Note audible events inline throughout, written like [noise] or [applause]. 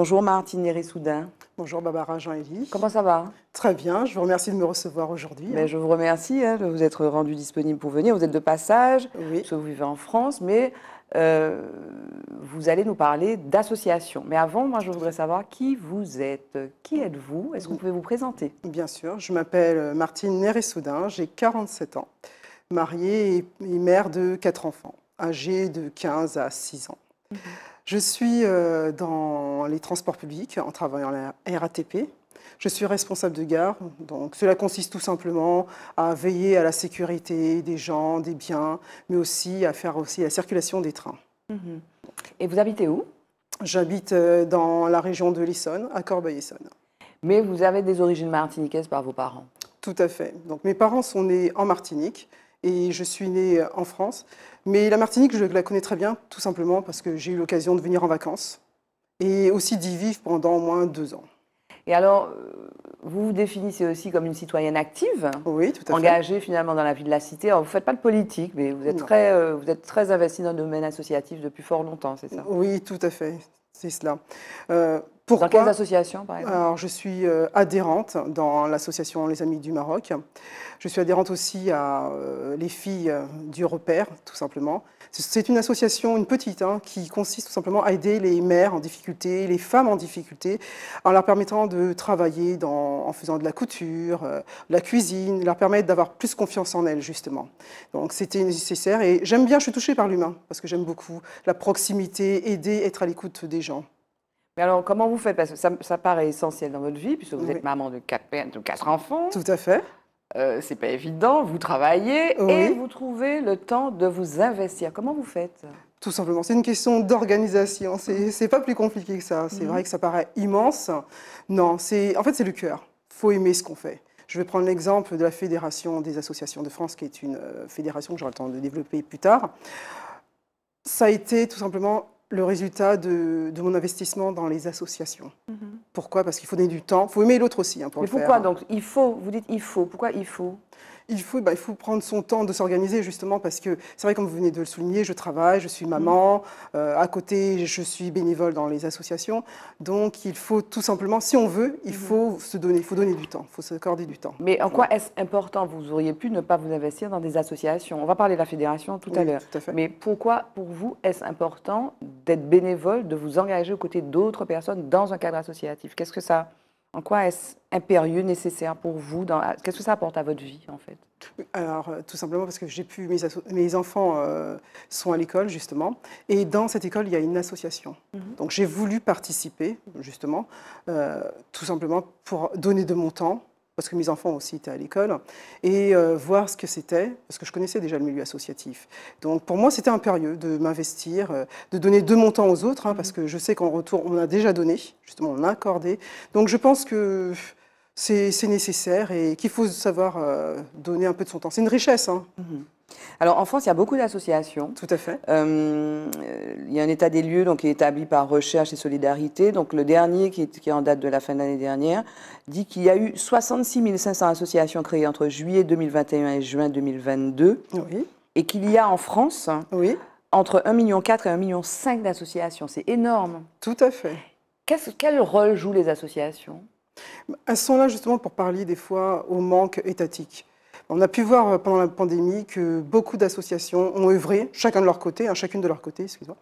Bonjour Martine néré Bonjour Barbara Jean-Élie. Comment ça va Très bien, je vous remercie de me recevoir aujourd'hui. Hein. Mais je vous remercie hein, de vous être rendu disponible pour venir. Vous êtes de passage, oui. vous vivez en France, mais euh, vous allez nous parler d'association. Mais avant, moi, je voudrais savoir qui vous êtes. Qui êtes-vous Est-ce que vous pouvez vous présenter Bien sûr, je m'appelle euh, Martine néré j'ai 47 ans, mariée et mère de quatre enfants, âgés de 15 à 6 ans. Mhm. Je suis euh, dans les transports publics en travaillant à la RATP. Je suis responsable de gare, donc cela consiste tout simplement à veiller à la sécurité des gens, des biens, mais aussi à faire aussi la circulation des trains. Mhm. Et vous habitez où J'habite euh, dans la région de l'Essonne, à Corbeil-Essonne. Mais vous avez des origines martiniquaises par vos parents Tout à fait. Donc mes parents sont nés en Martinique et je suis née euh, en France. Mais la Martinique, je la connais très bien, tout simplement parce que j'ai eu l'occasion de venir en vacances et aussi d'y vivre pendant au moins deux ans. Et alors, euh, vous vous définissez aussi comme une citoyenne active, oui, tout engagée finalement dans la vie de la cité. Alors, vous ne faites pas de politique, mais vous êtes, très, euh, vous êtes très investie dans le domaine associatif depuis fort longtemps, c'est ça Oui, tout à fait, c'est cela. Dans quelles associations, par exemple Alors, je suis euh, adhérente dans l'association Les Amis du Maroc. Je suis adhérente aussi à euh, Les Filles du Repère, tout simplement. C'est une association, une petite, hein, qui consiste tout simplement à aider les mères en difficulté, les femmes en difficulté, en leur permettant de travailler en faisant de la couture, euh, de la cuisine, leur permettre d'avoir plus confiance en elles, justement. Donc, c'était nécessaire. Et j'aime bien, je suis touchée par l'humain, parce que j'aime beaucoup la proximité, aider, être à l'écoute des gens. Mais alors, comment vous faites Parce que ça, paraît essentiel dans votre vie, puisque vous êtes maman de quatre, quatre enfants. Tout à fait. Euh, c'est pas évident, vous travaillez et vous trouvez le temps de vous investir. Comment vous faites tout simplement, c'est une question d'organisation. C'est mm. pas plus compliqué que ça. C'est mm. vrai que ça paraît immense. Non, c'est en fait c'est le cœur. Faut aimer ce qu'on fait. Je vais prendre l'exemple de la Fédération des associations de France, qui est une euh, fédération que j'aurai le temps de développer plus tard. Ça a été tout simplement le résultat de, mon investissement dans les associations. Mhm. Pourquoi Parce qu'il faut donner du temps, il faut aimer l'autre aussi hein, Mais pourquoi hein. donc Il faut, vous dites il faut, pourquoi il faut il faut, bah, il faut prendre son temps de s'organiser justement parce que c'est vrai comme vous venez de le souligner, je travaille, je suis mm. maman, euh, à côté je suis bénévole dans les associations, donc il faut tout simplement, si on veut, il mm. faut se donner, il faut donner du temps, il faut se du temps. Mais en quoi est-ce important Vous auriez pu ne pas vous investir dans des associations. On va parler de la fédération tout à l'heure. Mais pourquoi pour vous est-ce important d'être bénévole, de vous engager aux côtés d'autres personnes dans un cadre associatif Qu'est-ce que ça en quoi est-ce impérieux, nécessaire pour vous Qu'est-ce que ça apporte à votre vie, en fait Alors, euh, tout simplement parce que j'ai pu... Mes, enfants euh, sont à l'école, justement. Et dans cette école, il y a une association. Mhm. Donc, j'ai voulu participer, justement, euh, tout simplement pour donner de mon temps, parce que mes enfants aussi étaient à l'école, et euh, voir ce que c'était, parce que je connaissais déjà le milieu associatif. Donc pour moi, c'était impérieux de m'investir, euh, de donner de mon temps aux autres, hein, parce mmh. que je sais qu'en retour, on a déjà donné, justement, on a accordé. Donc je pense que c'est nécessaire et qu'il faut savoir euh, donner un peu de son temps. C'est une richesse. Hein. Mmh. Alors en France, il y a beaucoup d'associations. Tout à fait. Euh, il y a un état des lieux donc, qui est établi par Recherche et Solidarité. Donc le dernier, qui est, en date de la fin de l'année dernière, dit qu'il y a eu 66 500 associations créées entre juillet 2021 et juin 2022. Oui. Et qu'il y a en France oui. entre 1,4 million et 1,5 million d'associations. C'est énorme. Tout à fait. quel rôle jouent les associations Elles sont là justement pour parler des fois au manque étatique. On a pu voir euh, pendant la pandémie que beaucoup d'associations ont œuvré, chacun de leur côté, hein, chacune de leur côté, excusez moi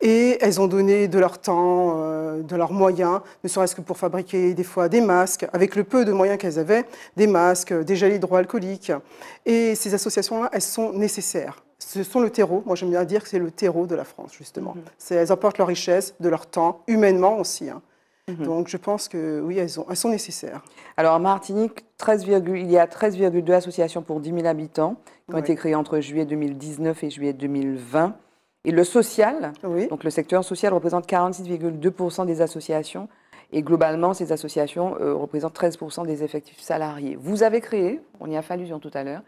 Et elles ont donné de leur temps, euh, de leurs moyens, ne serait-ce que pour fabriquer des fois des masques, avec le peu de moyens qu'elles avaient, des masques, euh, des gels hydroalcooliques. Et ces associations-là, elles sont nécessaires. Ce sont le terreau, moi j'aime bien dire que c'est le terreau de la France, justement. Mmh. Elles apportent leur richesse, de leur temps, humainement aussi. Hein. Mhm. Donc je pense que oui, elles, sont nécessaires. Alors en Martinique, 13, il y a 13,2 associations pour 10 000 habitants qui ont été créées entre juillet 2019 et juillet 2020. Et le social, donc le secteur social représente 46,2% des associations et globalement, ces associations euh, représentent 13% des effectifs salariés. Vous avez créé, on y a fait allusion tout à l'heure,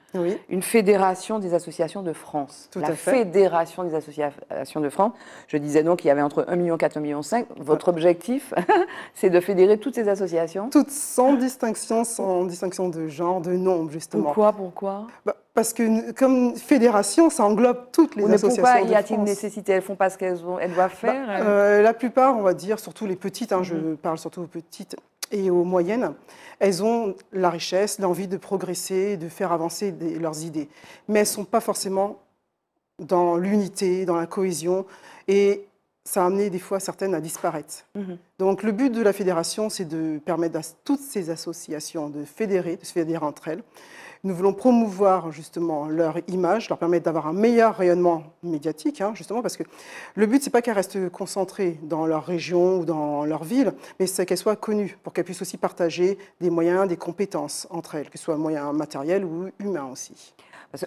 une fédération des associations de France. la fédération des associations de France. Je disais donc qu'il y avait entre 1,4 million et 1,5 million. Votre objectif, [laughs] c'est de fédérer toutes ces associations Toutes, sans distinction, sans distinction de genre, de nombre, justement. Pourquoi Pourquoi bah, parce que comme fédération, ça englobe toutes les mais associations. Pourquoi y a-t-il une nécessité Elles font pas ce qu'elles doivent bah, faire euh, La plupart, on va dire, surtout les petites, hein, je mm-hmm. parle surtout aux petites et aux moyennes, elles ont la richesse, l'envie de progresser, de faire avancer leurs idées. Mais elles ne sont pas forcément dans l'unité, dans la cohésion. Et ça a amené des fois certaines à disparaître. Mm-hmm. Donc le but de la fédération, c'est de permettre à toutes ces associations de fédérer, de se fédérer entre elles, nous voulons promouvoir justement leur image, leur permettre d'avoir un meilleur rayonnement médiatique, hein, justement, parce que le but, c'est pas qu'elles restent concentrées dans leur région ou dans leur ville, mais c'est qu'elles soient connues pour qu'elles puissent aussi partager des moyens, des compétences entre elles, que ce soit moyens matériels ou humains aussi.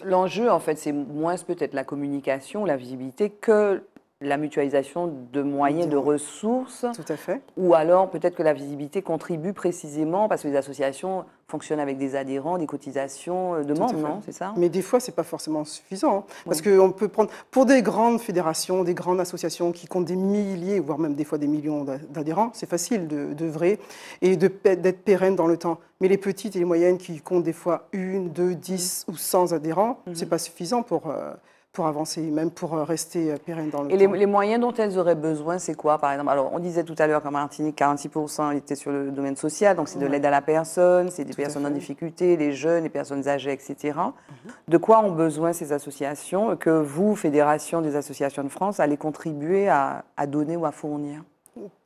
L'enjeu, en fait, c'est moins peut-être la communication, la visibilité, que la mutualisation de moyens, de ressources. Tout à fait. Ou alors peut-être que la visibilité contribue précisément parce que les associations fonctionnent avec des adhérents, des cotisations euh, de membres, non C'est ça Mais des fois, c'est pas forcément suffisant hein. parce qu'on peut prendre pour des grandes fédérations, des grandes associations qui comptent des milliers, voire même des fois des millions d'adhérents, c'est facile de vrai et d'être pérenne dans le temps. Mais les petites et les moyennes qui comptent des fois une, deux, dix mmh. ou cent adhérents, mmh. c'est pas suffisant pour euh, pour avancer, même pour euh, rester euh, pérenne dans le Et Les, les, moyens dont elles auraient besoin, c'est quoi, par exemple Alors, on disait tout à l'heure qu'en Martinique, 46% était sur le domaine social, donc c'est de l'aide à la personne, c'est des personnes en difficulté, les jeunes, les personnes âgées, etc. Mhm. De quoi ont besoin ces associations que vous, Fédération des associations de France, allez contribuer à, à donner ou à fournir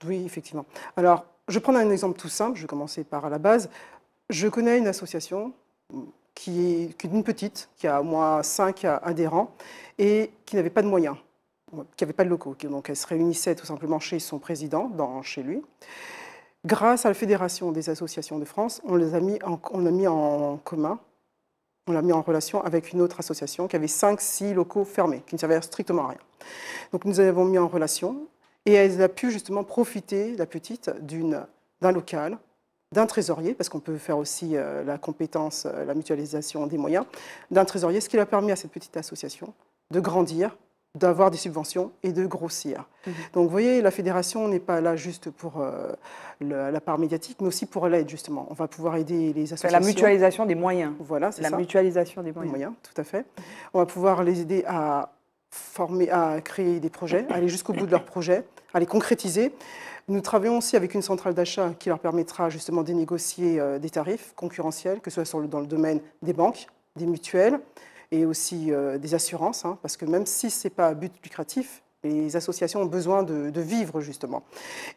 Oui, effectivement. Alors, je vais prendre un exemple tout simple, je vais commencer par la base. Je connais une association qui est une petite, qui a au moins cinq adhérents et qui n'avait pas de moyens, qui n'avait pas de locaux. Donc elle se réunissait tout simplement chez son président, dans, chez lui. Grâce à la Fédération des associations de France, on les a mis en, on mis en commun, on l'a mis en relation avec une autre association qui avait cinq, six locaux fermés, qui ne servaient strictement à rien. Donc nous avons mis en relation et elle a pu justement profiter, la petite, d'un local d'un trésorier, parce qu'on peut faire aussi euh, la compétence, euh, la mutualisation des moyens, d'un trésorier, ce qui a permis à cette petite association de grandir, d'avoir des subventions et de grossir. Mhm. Donc vous voyez, la fédération n'est pas là juste pour euh, la part médiatique, mais aussi pour l'aide justement. On va pouvoir aider les associations. La mutualisation des moyens. Voilà, c'est ça. La mutualisation des moyens. des moyens. Tout à fait. On va pouvoir les aider à former, à créer des projets, aller jusqu'au bout de leurs projets, à les concrétiser. Nous travaillons aussi avec une centrale d'achat qui leur permettra justement de négocier euh, des tarifs concurrentiels, que ce soit dans le domaine des banques, des mutuelles et aussi euh, des assurances, hein, parce que même si ce n'est pas à but lucratif, les associations ont besoin de, de, vivre, justement.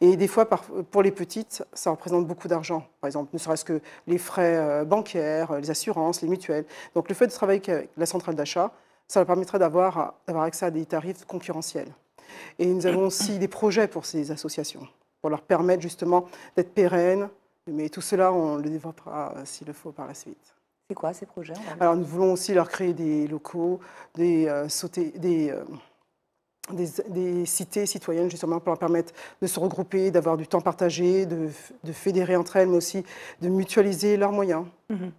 Et des fois, pour les petites, ça représente beaucoup d'argent, par exemple, ne serait-ce que les frais euh, bancaires, les assurances, les mutuelles. Donc le fait de travailler avec la centrale d'achat, ça leur permettrait d'avoir accès à des tarifs concurrentiels. Et nous avons aussi des projets pour ces associations, pour leur permettre justement d'être pérennes, mais tout cela, on le développera euh, s'il le faut par la suite. C'est quoi ces projets Alors nous voulons aussi leur créer des locaux, des, euh, euh, des, des, cités citoyennes justement pour leur permettre de se regrouper, d'avoir du temps partagé, de, fédérer entre elles, mais aussi de mutualiser leurs moyens. Mhm.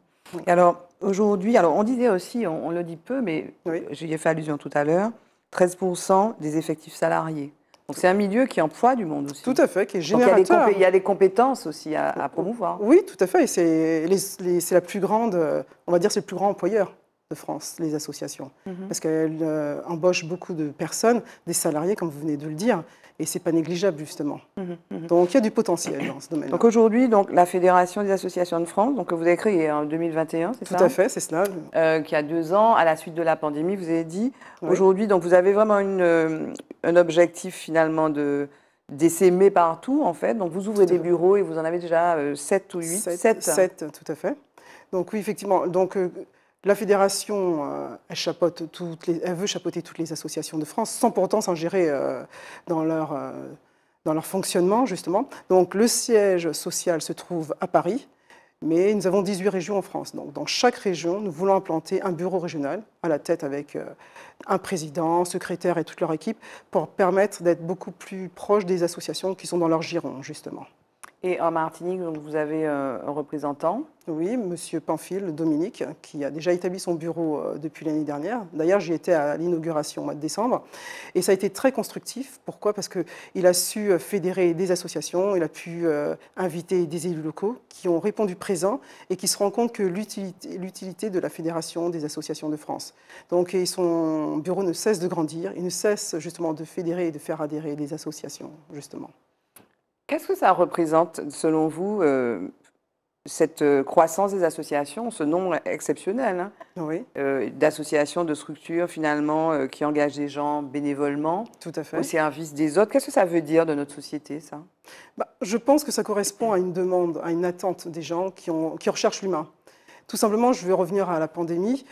Alors, Aujourd'hui, alors on disait aussi, on, le dit peu, mais j'y ai fait allusion tout à l'heure, 13% des effectifs salariés. Donc c'est un milieu qui emploie du monde aussi. Tout à fait, qui est générateur. il, y a des compétences aussi à, à promouvoir. Oui, tout à fait. Et C'est la plus grande, on va dire, c'est le plus grand employeur de France, les associations, mhm. parce qu'elles euh, embauchent beaucoup de personnes, des salariés, comme vous venez de le dire, et c'est pas négligeable justement. Mhm, mhm. Donc il y a du potentiel dans ce domaine. Donc aujourd'hui, donc la Fédération des associations de France, donc que vous avez créée en 2021, c'est ça Tout à fait, c'est cela. Euh, qui a deux ans, à la suite de la pandémie, vous avez dit. Aujourd'hui, donc vous avez vraiment une, euh, un objectif finalement de d'essaimer partout en fait. Donc vous ouvrez des bureaux et vous en avez déjà 7 ou 8 7, 7. 7, tout à fait. Donc oui, effectivement. Donc la fédération, euh, veut chapeauter toutes les associations de France sans pourtant s'ingérer euh, euh, dans, leur, fonctionnement, justement. Donc le siège social se trouve à Paris, mais nous avons 18 régions en France. Donc dans chaque région, nous voulons implanter un bureau régional à la tête avec un président, secrétaire et toute leur équipe pour permettre d'être beaucoup plus proche des associations qui sont dans leur giron, justement. Et en Martinique, vous avez euh, un représentant Oui, Monsieur Pamphile, Dominique, qui a déjà établi son bureau euh, depuis l'année dernière. D'ailleurs, j'y étais à l'inauguration au mois de décembre. Et ça a été très constructif. Pourquoi Parce qu'il a su euh, fédérer des associations, il a pu inviter des élus locaux qui ont répondu présents et qui se rendent compte que l'utilité de la Fédération des associations de France. Donc, son bureau ne cesse de grandir, il ne cesse justement de fédérer et de faire adhérer des associations, justement. Qu'est-ce que ça représente, selon vous, euh, cette euh, croissance des associations, ce nombre exceptionnel hein euh, d'associations, de structures, finalement, qui engagent des gens bénévolement Tout à fait. au service des autres Qu'est-ce que ça veut dire de notre société, ça bah, Je pense que ça correspond à une demande, à une attente des gens qui, ont, qui recherchent l'humain. Tout simplement, je vais revenir à la pandémie.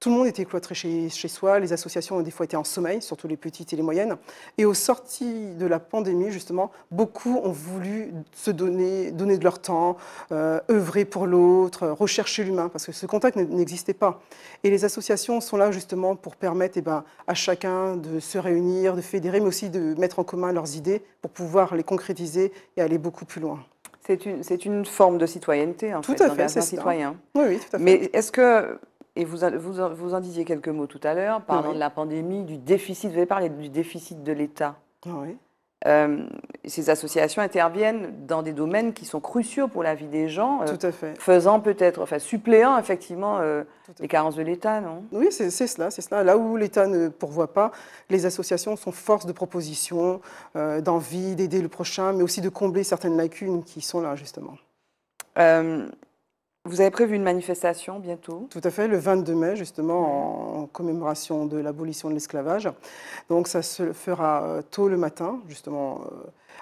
Tout le monde était cloîtré chez, chez, soi, les associations ont des fois été en sommeil, surtout les petites et les moyennes. Et au sorties de la pandémie, justement, beaucoup ont voulu se donner, donner de leur temps, euh, œuvrer pour l'autre, rechercher l'humain, parce que ce contact n'existait pas. Et les associations sont là justement pour permettre et eh ben, à chacun de se réunir, de fédérer, mais aussi de mettre en commun leurs idées pour pouvoir les concrétiser et aller beaucoup plus loin. C'est une, une, forme de citoyenneté, en tout fait, à fait, citoyen. Oui, oui, tout à fait. Mais est-ce que et vous, vous, vous, en disiez quelques mots tout à l'heure, parlant de la pandémie, du déficit, vous avez parlé du déficit de l'État. Ah oui. Euh, ces associations interviennent dans des domaines qui sont cruciaux pour la vie des gens, euh, tout à fait. faisant peut-être, enfin suppléant effectivement euh, les carences de l'État, non Oui, c'est cela, c'est cela. Là où l'État ne pourvoit pas, les associations sont force de proposition, d'envie d'aider le prochain, mais aussi de combler certaines lacunes qui sont là justement. Vous avez prévu une manifestation bientôt Tout à fait, le 22 mai, justement, en commémoration de l'abolition de l'esclavage. Donc ça se fera euh, tôt le matin, justement. Euh,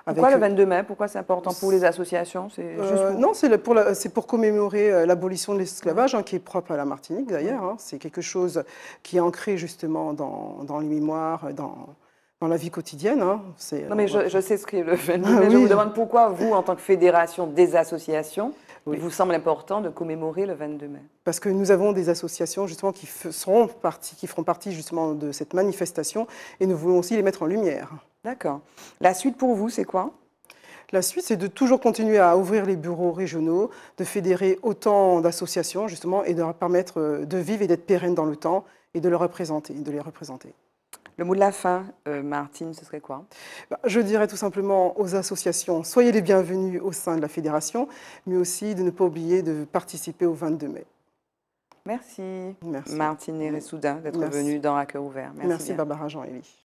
avec Pourquoi le 22 mai Pourquoi c'est important pour les associations euh, Non, c'est pour, pour commémorer l'abolition de l'esclavage, hein, qui est propre à la Martinique d'ailleurs. Hein. C'est quelque chose qui est ancré justement dans, les mémoires, dans, la vie quotidienne. Hein. non, mais je, sais ce qu'est le 22 ah mai. Je vous demande pourquoi vous, en tant que fédération des associations, il vous semble important de commémorer le 22 mai Parce que nous avons des associations justement qui, partie, qui feront partie justement de cette manifestation et nous voulons aussi les mettre en lumière. D'accord. La suite pour vous, c'est quoi la suite, c'est de toujours continuer à ouvrir les bureaux régionaux, de fédérer autant d'associations justement et de leur permettre euh, de vivre et d'être pérennes dans le temps et de, représenter, de les représenter. Le mot de la fin, euh, Martine, ce serait quoi bah, Je dirais tout simplement aux associations, soyez les bienvenus au sein de la fédération, mais aussi de ne pas oublier de participer au 22 mai. Merci, Merci. Martine et soudain d'être venue dans un cœur ouvert. Merci, Merci Barbara Jean-Élie.